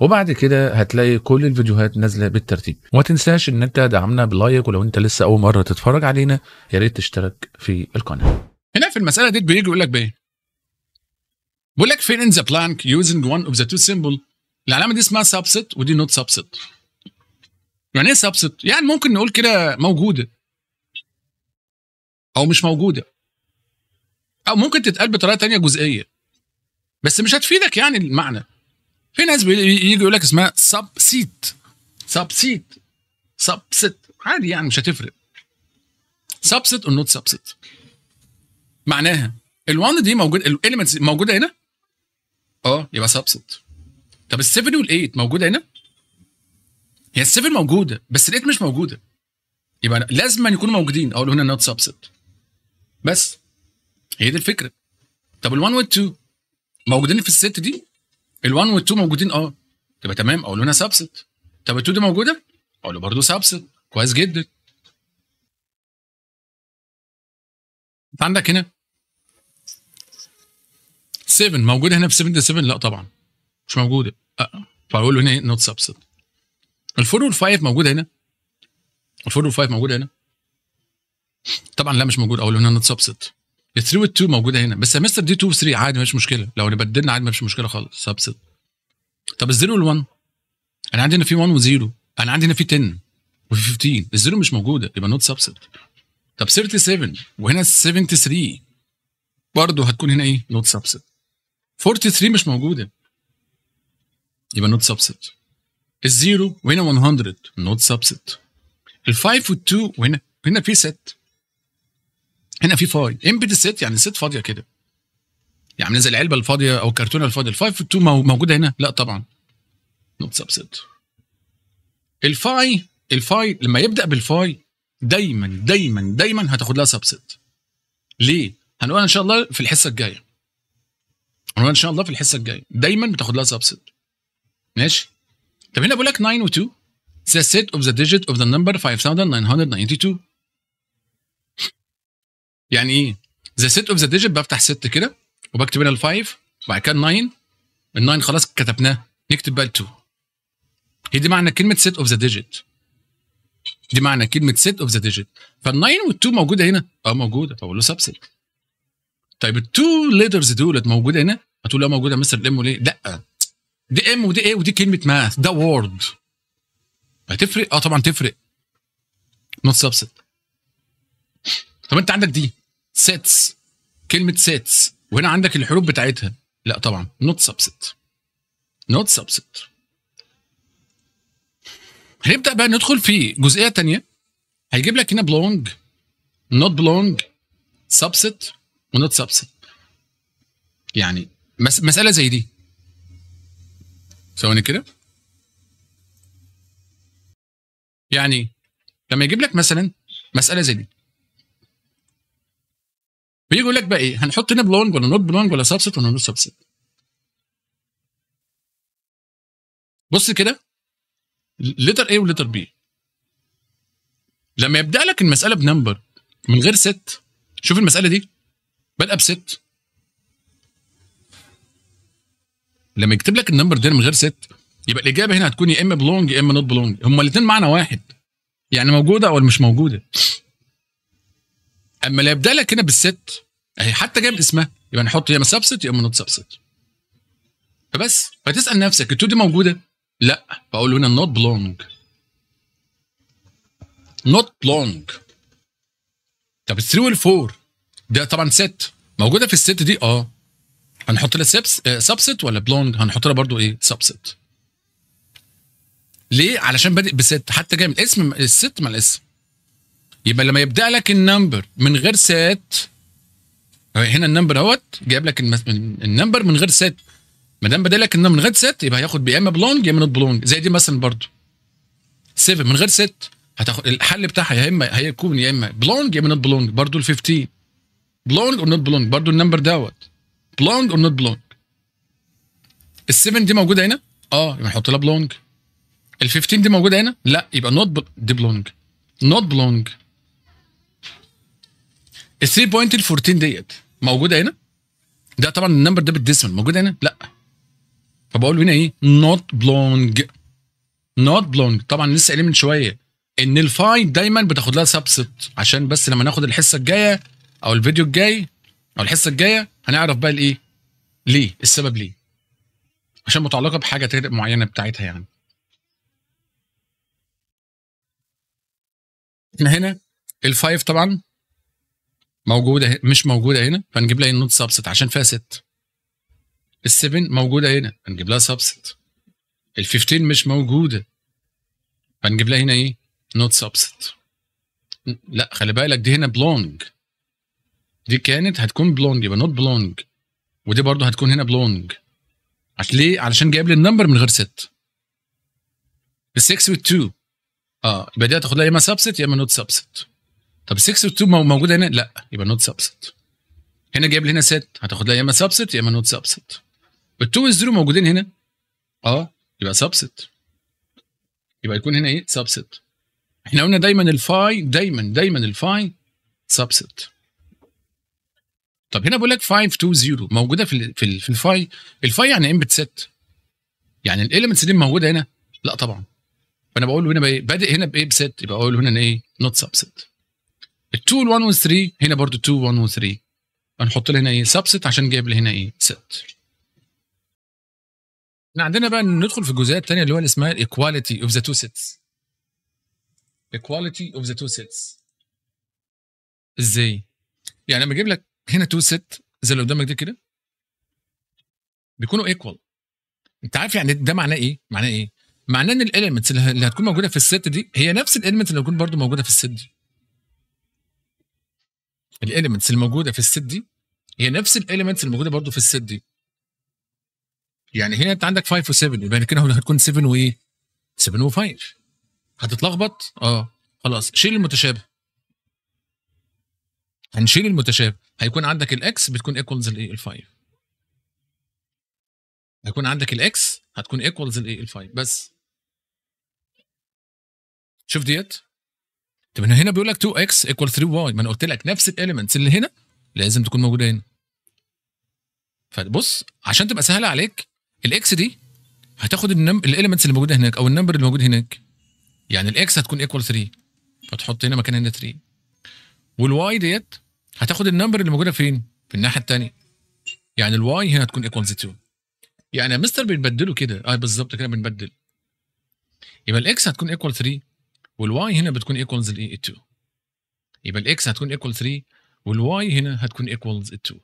وبعد كده هتلاقي كل الفيديوهات نازله بالترتيب وما تنساش ان انت دعمنا بلايك ولو انت لسه اول مره تتفرج علينا يا ريت تشترك في القناه هنا في المساله دي بيجي يقول لك بايه بيقول لك فين ان ذا بلانك يوزنج وان اوف ذا تو سيمبل العلامه دي اسمها سبست ودي نوت سبست يعني ايه سبست يعني ممكن نقول كده موجوده او مش موجوده او ممكن تتقال بطريقه تانية جزئيه بس مش هتفيدك يعني المعنى في ناس بيجي يقول لك اسمها سب سيت سب سيت سب سيت عادي يعني مش هتفرق سب سيت اور نوت سب سيت معناها ال1 دي موجود الاليمنتس موجوده هنا اه يبقى سب سيت طب ال7 وال8 موجوده هنا هي ال7 موجوده بس ال8 مش موجوده يبقى لازم يكونوا موجودين اقول هنا نوت سب سيت بس هي دي الفكره طب ال1 وال2 موجودين في الست دي ال1 وال2 موجودين اه تبقى تمام اقول له انا سبست طب ال2 دي موجوده اقول له برضه سبست كويس جدا انت عندك هنا 7 موجوده هنا في 7 دي 7 لا طبعا مش موجوده أه. فاقول له هنا نوت سبست ال4 وال5 موجوده هنا ال4 وال5 موجوده هنا طبعا لا مش موجود اقول له هنا نوت سبست 3 و 2 موجوده هنا بس مستر دي 2 و 3 عادي مفيش مشكله لو نبدلنا عادي مفيش مشكله خالص ابسط طب الزيرو وال 1 انا عندي هنا في 1 وزيرو انا عندي هنا في 10 وفي 15 الزيرو مش موجوده يبقى نوت سبسيت طب 37 وهنا 73 برضه هتكون هنا ايه نوت سبسيت 43 مش موجوده يبقى نوت سبسيت الزيرو وهنا 100 نوت سبسيت ال5 وال2 وهنا هنا في ست هنا في فايل امبيد سيت يعني سيت فاضيه كده يعني عامله زي العلبه الفاضيه او الكرتونه الفاضيه الفايف تو موجوده هنا لا طبعا نوت سب سيت الفاي الفاي لما يبدا بالفاي دايما دايما دايما هتاخد لها سب سيت ليه هنقولها ان شاء الله في الحصه الجايه هنقولها ان شاء الله في الحصه الجايه دايما بتاخد لها سب سيت ماشي طب هنا بقول لك 9 و2 سيت اوف ذا ديجيت اوف ذا نمبر 5992 يعني ايه ذا سيت اوف ذا ديجيت بفتح ست كده وبكتب هنا الفايف وبعد كده الناين الناين خلاص كتبناه نكتب بقى التو هي دي معنى كلمه سيت اوف ذا ديجيت دي معنى كلمه سيت اوف ذا ديجيت فالناين والتو موجوده هنا اه موجوده فاقول له سبسيت طيب التو ليترز دولت موجوده هنا هتقول اه موجوده مستر الام وليه لا دي ام ودي ايه ودي كلمه ماث ده وورد هتفرق اه طبعا تفرق نوت سبسيت طب انت عندك دي سيتس كلمه سيتس وهنا عندك الحروف بتاعتها لا طبعا نوت سبست نوت سبست هنبدا بقى ندخل في جزئيه تانية هيجيب لك هنا بلونج نوت بلونج سبست ونوت سبست يعني مس مساله زي دي ثواني كده يعني لما يجيب لك مثلا مساله زي دي بيجي يقول لك بقى ايه هنحط هنا بلونج ولا نوت بلونج ولا سبست ولا نوت سبست بص كده لتر A ولتر B لما يبدا لك المساله بنمبر من غير ست شوف المساله دي بدأ بست لما يكتب لك النمبر ده من غير ست يبقى الاجابه هنا هتكون يا اما بلونج يا اما نوت بلونج هما الاثنين معنى واحد يعني موجوده او مش موجوده اما اللي يبدا لك هنا بالست اهي يعني حتى جايب اسمها يبقى نحط يا اما سبست يا اما نوت سبست فبس فتسال نفسك التو دي موجوده؟ لا فاقول هنا نوت بلونج نوت بلونج طب ال 3 وال 4 ده طبعا ست موجوده في الست دي اه هنحط لها سبس سبست آه، ولا بلونج هنحط لها برضو ايه سبست ليه علشان بادئ بست حتى جاي من اسم الست مع الاسم يبقى لما يبدا لك النمبر من غير سات هنا النمبر اهوت جايب لك النمبر من غير سات ما دام بدا لك النمبر من غير سات يبقى هياخد يا اما بلونج يا اما نوت بلونج زي دي مثلا برضو 7 من غير سات هتاخد الحل بتاعها يا اما هيكون يا اما بلونج يا اما نوت بلونج برضو ال 15 بلونج اور نوت بلونج برضو النمبر دوت بلونج اور نوت بلونج ال 7 دي موجوده هنا اه يبقى نحط لها بلونج ال 15 دي موجوده هنا لا يبقى نوت دي بلونج نوت بلونج ال 3.14 ديت موجوده هنا ده طبعا النمبر ده بالديسمال موجود هنا لا فبقول هنا ايه نوت بلونج نوت بلونج طبعا لسه قايلين من شويه ان الفاين دايما بتاخد لها سبست عشان بس لما ناخد الحصه الجايه او الفيديو الجاي او الحصه الجايه هنعرف بقى الايه ليه السبب ليه عشان متعلقه بحاجه معينه بتاعتها يعني احنا هنا الفايف طبعا موجوده مش موجوده هنا فنجيب لها النوت سبست عشان فيها ست ال7 موجوده هنا فنجيب لها سبست ال15 مش موجوده فنجيب لها هنا ايه نوت سبست لا خلي بالك دي هنا بلونج دي كانت هتكون بلونج يبقى نوت بلونج ودي برضه هتكون هنا بلونج عشان ليه علشان جايب لي النمبر من غير ست ال 6 وال 2 اه يبقى دي هتاخد لها يا اما سبست يا اما نوت سبست طب 6 و2 موجوده هنا لا يبقى نوت سبست هنا جايب لي هنا ست هتاخد لها يا اما سبست يا اما نوت سبست ال 2 وال0 موجودين هنا اه يبقى سبست يبقى يكون هنا ايه سبست احنا قلنا دايما الفاي دايما دايما الفاي سبست طب هنا بقول لك 5 2 0 موجوده في الـ في, الـ في الفاي الفاي يعني امبت ست يعني الاليمنتس دي موجوده هنا لا طبعا فانا بقول هنا بايه بادئ هنا بايه بست يبقى اقول هنا ايه نوت سبست ال2 وال1 وال3 هنا برضه 2 1 و3 هنحط له هنا ايه سبست عشان جايب لي هنا ايه ست احنا عندنا بقى ندخل في الجزئيه الثانيه اللي هو اللي اسمها الايكواليتي اوف ذا تو سيتس الايكواليتي اوف ذا تو سيتس ازاي يعني لما اجيب لك هنا تو ست زي اللي قدامك دي كده بيكونوا ايكوال انت عارف يعني ده معناه ايه معناه ايه معناه ان الاليمنتس اللي هتكون موجوده في الست دي هي نفس الاليمنتس اللي هتكون برضو موجوده في الست دي الاليمنتس الموجوده في الست دي هي نفس الاليمنتس الموجوده برضو في الست دي يعني هنا انت عندك 5 و7 يبقى كده هتكون 7 و 7 و5 هتتلخبط اه خلاص شيل المتشابه هنشيل المتشابه هيكون عندك الاكس بتكون ايكوالز الاي ال5 هيكون عندك الاكس هتكون ايكوالز الاي ال5 بس شوف ديت طب هنا بيقول لك 2 اكس ايكوال 3 واي ما انا قلت لك نفس الاليمنتس اللي هنا لازم تكون موجوده هنا فبص عشان تبقى سهله عليك الاكس دي هتاخد الاليمنتس اللي موجوده هناك او النمبر اللي موجود هناك يعني الاكس هتكون ايكوال 3 فتحط هنا مكان هنا 3 والواي ديت هتاخد النمبر اللي موجوده فين في الناحيه الثانيه يعني الواي هنا هتكون ايكوال 2 يعني يا مستر بنبدله كده اه بالظبط كده بنبدل يبقى الاكس هتكون ايكوال 3 والواي هنا بتكون ايكوالز الاي 2 يبقى الاكس هتكون ايكوال 3 والواي هنا هتكون ايكوالز 2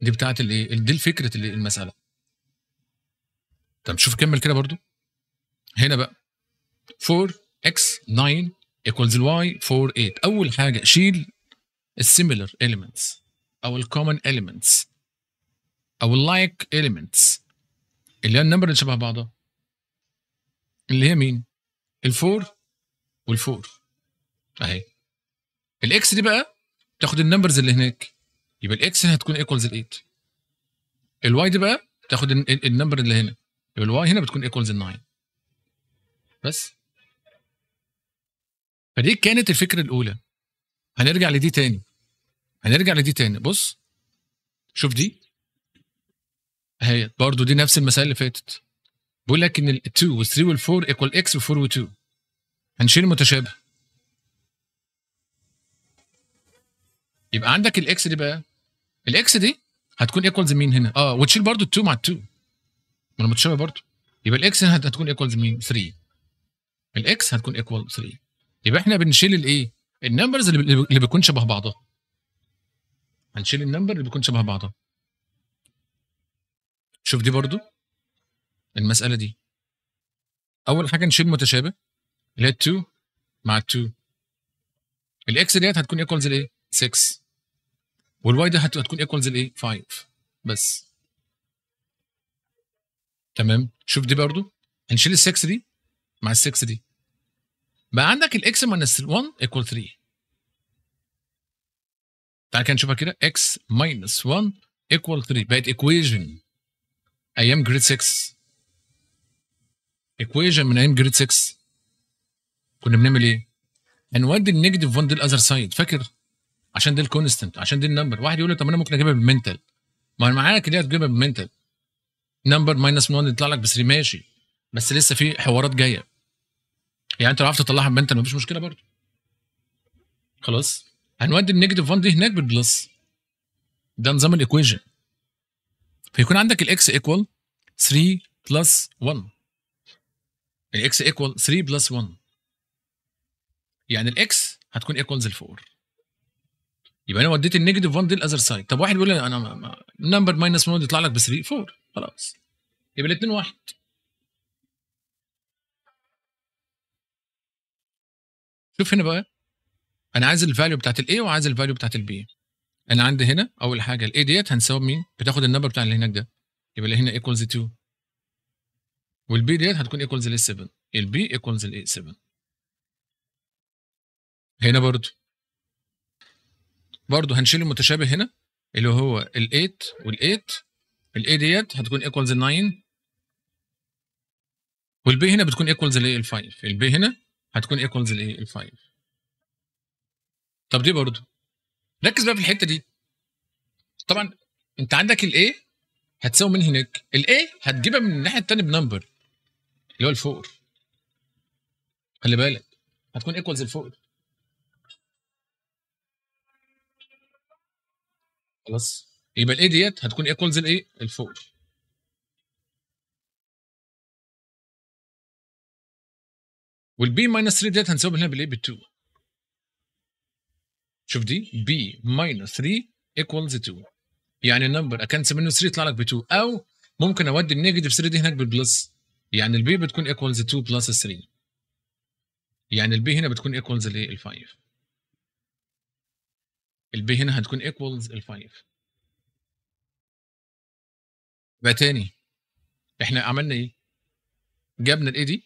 دي بتاعت الايه دي فكره المساله طب شوف كمل كده برضو هنا بقى 4 اكس 9 ايكوالز الواي 4 8 اول حاجه شيل السيميلر اليمنتس او الكومن اليمنتس او اللايك اليمنتس اللي هي النمبر اللي شبه بعضها اللي هي مين الفور والفور اهي الاكس دي بقى تاخد النمبرز اللي هناك يبقى الاكس هنا هتكون ايكوالز ال 8 الواي دي بقى تاخد النمبر اللي هنا يبقى الواي هنا بتكون ايكوالز ال 9 بس فدي كانت الفكره الاولى هنرجع لدي تاني هنرجع لدي تاني بص شوف دي اهي برضو دي نفس المسائل اللي فاتت بيقول لك ان ال 2 وال 3 وال 4 ايكوال اكس و4 و2 هنشيل المتشابه يبقى عندك الاكس دي بقى الاكس دي هتكون ايكوالز مين هنا؟ اه وتشيل برضو ال2 مع ال2 ما متشابه برضو يبقى الاكس هنا هتكون ايكوالز مين؟ 3 الاكس هتكون ايكوال 3 يبقى احنا بنشيل الايه؟ النمبرز اللي بيكون شبه بعضها هنشيل النمبر اللي بيكون شبه بعضها شوف دي برضو المساله دي اول حاجه نشيل متشابه اللي هي 2 مع 2 الاكس ديت هتكون ايكوالز لايه 6 والواي ده هتكون ايكوالز لايه 5 بس تمام شوف دي برضو هنشيل ال 6 دي مع ال 6 دي بقى عندك الاكس ماينس 1 ايكوال 3 تعال كده نشوفها كده اكس ماينس 1 ايكوال 3 بقت ايكويجن ايام جريد 6 ايكويجن من ايام جريد 6 كنا بنعمل ايه؟ هنودي النيجاتيف 1 دي الاذر سايد فاكر؟ عشان دي الكونستنت عشان دي النمبر واحد يقول لي طب انا ممكن اجيبها بالمنتال ما انا معاك كده هتجيبها بالمنتال نمبر ماينس 1 يطلع لك ب 3 ماشي بس لسه في حوارات جايه يعني انت لو عرفت تطلعها بالمنتال مفيش مشكله برضه خلاص هنودي النيجاتيف 1 دي هناك بالبلس ده نظام الايكويجن فيكون عندك الاكس ايكوال 3 بلس 1 الاكس ايكوال 3 بلس 1 يعني الاكس هتكون ايكوالز ل 4 يبقى انا وديت النيجاتيف 1 دي الاذر سايد طب واحد بيقول لي انا نمبر ماينس 1 يطلع لك ب 3 4 خلاص يبقى الاثنين واحد شوف هنا بقى انا عايز الفاليو بتاعت الاي وعايز الفاليو بتاعت البي انا عندي هنا اول حاجه الاي ديت هنساوي بمين بتاخد النمبر بتاع اللي هناك ده يبقى اللي هنا ايكوالز 2 والبي ديت هتكون ايكوالز ل 7 البي ايكوالز ل 7 هنا برضو برضو هنشيل المتشابه هنا اللي هو ال 8 وال 8 ال ديت هتكون ايكوالز ل 9 والبي هنا بتكون ايكوالز ل 5 البي هنا هتكون ايكوالز ل 5 طب دي برضو ركز بقى في الحته دي طبعا انت عندك الايه هتساوي من هناك الايه هتجيبها من الناحيه الثانيه بنمبر اللي هو الفقر خلي بالك هتكون ايكوالز الفقر خلاص يبقى الايه ديت هتكون ايكوالز الايه الفقر والبي ماينس 3 ديت هنساويها هنا بالايه بال 2 شوف دي بي ماينس 3 ايكوالز 2 يعني النمبر اكنسل منه 3 يطلع لك ب 2 او ممكن اودي النيجاتيف 3 دي هناك بالبلس يعني البي بتكون ايكوالز 2 بلس 3 يعني البي هنا بتكون ايكوالز ل 5 البي هنا هتكون ايكوالز ل 5 بقى تاني احنا عملنا ايه؟ جبنا الاي دي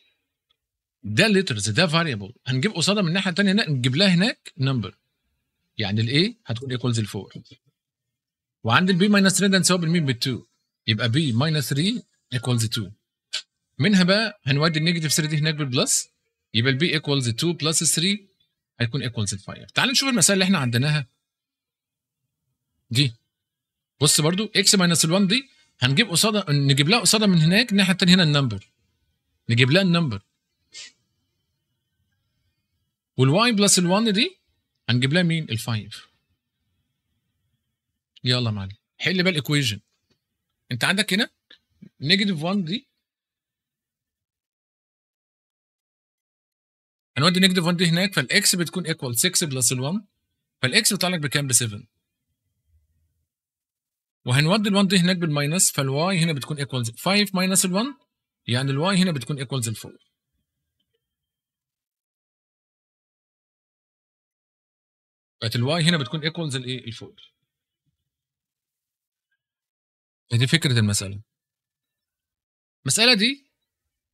ده ليترز ده فاريبل هنجيب قصادها من الناحيه الثانيه نجيب لها هناك نمبر يعني الاي هتكون ايكوالز ل 4 وعند البي ماينس 3 ده نساويها بالمين بال 2 يبقى بي ماينس 3 ايكوالز 2 منها بقى هنودي النيجاتيف 3 دي هناك بالبلس يبقى البي ايكوالز 2 بلس 3 هيكون ايكوالز 5 تعال نشوف المسائل اللي احنا عندناها دي بص برضو اكس ماينس 1 دي هنجيب قصادها نجيب لها قصادها من هناك الناحيه الثانيه هنا النمبر نجيب لها النمبر والواي بلس ال1 دي هنجيب لها مين ال ال5 يلا يا معلم حل بقى الايكويجن انت عندك هنا نيجاتيف 1 دي هنودي نيجاتيف 1 دي هناك فالاكس بتكون ايكوال 6 بلس ال 1 فالاكس بيطلع لك بكام ب 7 وهنودي ال1 دي هناك بالماينس فالواي هنا بتكون ايكوال 5 ماينس ال1 يعني الواي هنا بتكون ايكوال 4 بقت الواي هنا بتكون ايكوالز الايه ال4 دي فكره المساله المساله دي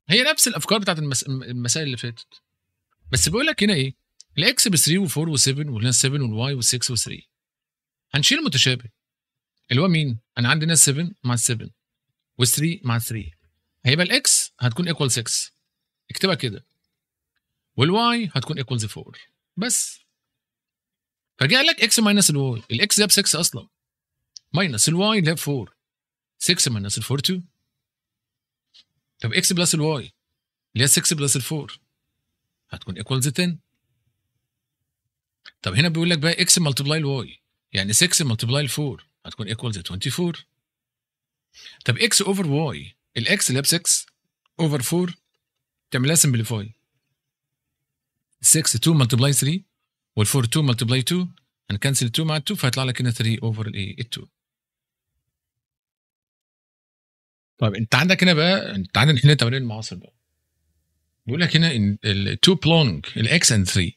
هي نفس الافكار بتاعت المسائل اللي فاتت بس بيقول لك هنا ايه الاكس ب 3 و4 و7 و 7 والواي و6 و3 هنشيل المتشابه اللي هو مين انا عندي هنا 7 مع 7 و3 مع 3 هيبقى الاكس هتكون ايكوال 6 اكتبها كده والواي هتكون ايكوالز 4 بس فجاء لك اكس ماينس الواي الاكس ده ب 6 اصلا ماينس الواي ده ب 4 6 ماينس ال 4 2 طب اكس بلس الواي اللي هي 6 بلس ال 4 هتكون ايكوالز 10 طب هنا بيقول لك بقى اكس ملتبلاي الواي يعني 6 ملتبلاي 4 هتكون ايكوالز 24 طب اكس اوفر واي الاكس اللي هي ب 6 اوفر 4 تعملها سمبليفاي 6 2 ملتبلاي 3 وال4 2 ملتبلاي 2 هنكنسل 2 مع 2 فهيطلع لك هنا 3 اوفر الايه 2 طيب انت عندك هنا بقى تعالى نحل تمرين المعاصر بقى بيقول لك هنا التو بلونج الاكس اند 3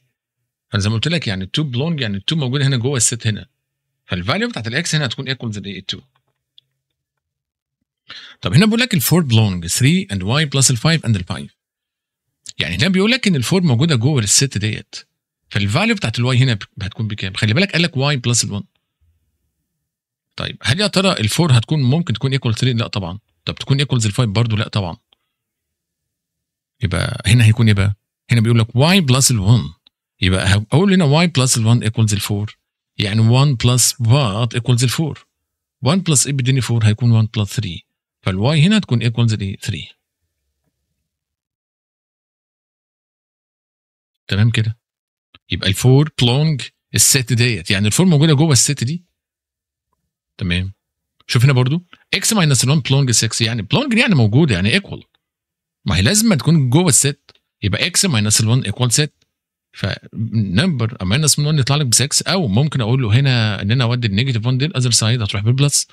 فانا زي ما قلت لك يعني التو بلونج يعني التو موجود هنا جوه الست هنا فالفاليو بتاعت الاكس هنا هتكون ايكوالز ال 2 طب هنا بيقول لك الفور بلونج 3 اند واي بلس ال 5 اند ال 5 يعني هنا بيقول لك ان الفور موجوده جوه الست ديت فالفاليو بتاعت الواي هنا هتكون بكام؟ خلي بالك قال لك واي بلس ال 1 طيب هل يا ترى الفور هتكون ممكن تكون ايكوال 3 لا طبعا طب تكون ايكوالز ال 5 برضه لا طبعا يبقى هنا هيكون يبقى هنا بيقول لك y بلس ال 1 يبقى هقول هنا y بلس ال 1 ايكوالز يعني ال 4 يعني 1 بلس what ايكوالز ال 4 1 بلس ايه بيديني 4 هيكون 1 بلس 3 فالواي هنا تكون ايكوالز ال 3 تمام كده يبقى ال ال4 بلونج الست ديت يعني ال4 موجوده جوه الست دي تمام شوف هنا برضو اكس ماينس 1 بلونج 6 يعني بلونج يعني موجوده يعني ايكوال ما هي لازم تكون جوه الست يبقى اكس ماينس ال1 ايكوال 6 فنمبر ماينس من 1 يطلع لك ب 6 او ممكن اقول له هنا ان انا اودي النيجاتيف 1 دي الاذر سايد هتروح بالبلس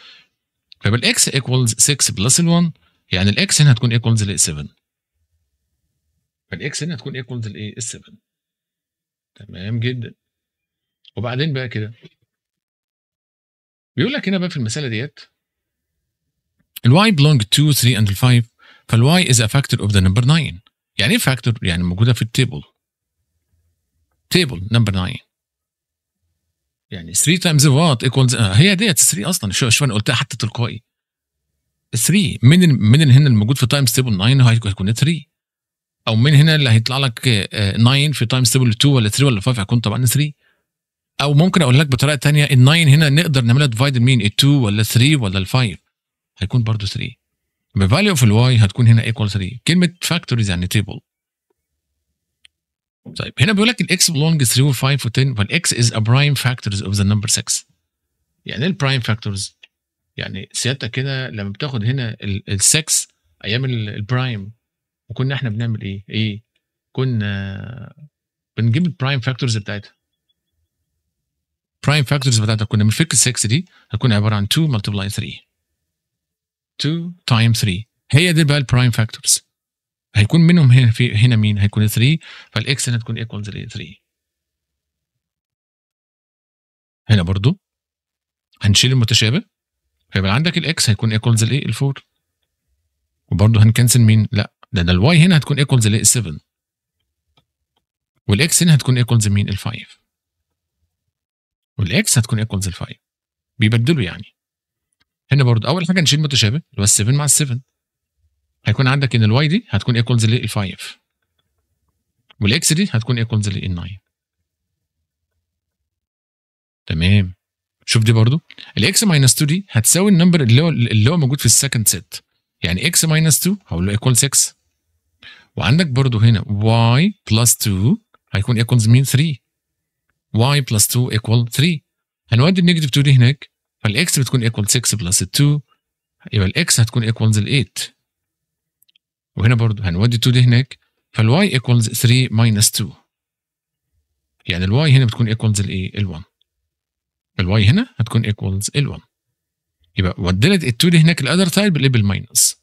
فبالاكس ايكوالز 6 بلس ال1 يعني الاكس هنا هتكون ايكوالز ل 7 فالاكس هنا هتكون ايكوالز ل 7 تمام جدا وبعدين بقى كده بيقول لك هنا بقى في المساله ديت الواي بلونج 2 3 اند 5 فالواي از ا فاكتور اوف ذا نمبر 9 يعني ايه فاكتور يعني موجوده في التيبل تيبل نمبر 9 يعني 3 تايمز وات ايكوالز هي ديت 3 اصلا شوف شو انا قلتها حتى تلقائي 3 من من هنا الموجود في تايمز تيبل 9 هيكون 3 او من هنا اللي هيطلع لك 9 آه، في تايمز تيبل 2 ولا 3 ولا 5 هيكون طبعا 3 او ممكن اقول لك بطريقه ثانيه ال 9 هنا نقدر نعملها ديفايد مين ال 2 ولا 3 ولا ال 5 هيكون برضه 3 يبقى value اوف الواي هتكون هنا ايكوال 3 كلمه فاكتوريز يعني تيبل طيب هنا بيقول لك الاكس belongs 3 و5 و10 فالاكس از ا برايم فاكتورز اوف ذا نمبر 6 يعني ايه البرايم فاكتورز؟ يعني سيادتك كده لما بتاخد هنا ال6 ايام البرايم وكنا احنا بنعمل ايه؟ ايه؟ كنا بنجيب البرايم فاكتورز بتاعتها برايم فاكتورز بتاعتها كنا بنفك ال 6 دي هتكون عباره عن 2 ملتبلاي 3 2 تايم 3 هي دي بقى البرايم فاكتورز هيكون منهم هنا في هنا مين هيكون 3 فالاكس هنا تكون ايكوالز ل 3 هنا برضو هنشيل المتشابه فيبقى عندك الاكس هيكون ايكوالز لايه ال 4 وبرضه هنكنسل مين لا ده ده الواي هنا هتكون ايكوالز ال 7 والاكس هنا هتكون ايكوالز مين ال 5 والاكس هتكون ايكوالز ال 5 بيبدلوا يعني هنا برضه اول حاجه نشيل متشابه اللي هو 7 مع 7 هيكون عندك ان الواي دي هتكون ايكوالز لل 5 والاكس دي هتكون ايكوالز لل 9 تمام شوف دي برضو الاكس ماينس 2 دي هتساوي النمبر اللي هو اللي هو موجود في السكند سيت يعني اكس ماينس 2 هقول له ايكوال 6 وعندك برضو هنا واي بلس 2 هيكون ايكوالز مين 3 واي بلس 2 ايكوال 3 هنودي النيجاتيف 2 دي هناك فالاكس بتكون ايكوال 6 بلس 2 يبقى الاكس هتكون ايكوالز 8 وهنا برضو هنودي 2 دي هناك فالواي ايكوالز 3 ماينس 2 يعني الواي هنا بتكون ايكوالز لايه؟ ال 1 الواي هنا هتكون ايكوالز ال 1 يبقى ودلت ال 2 دي هناك الاذر تايب بالايه بالماينس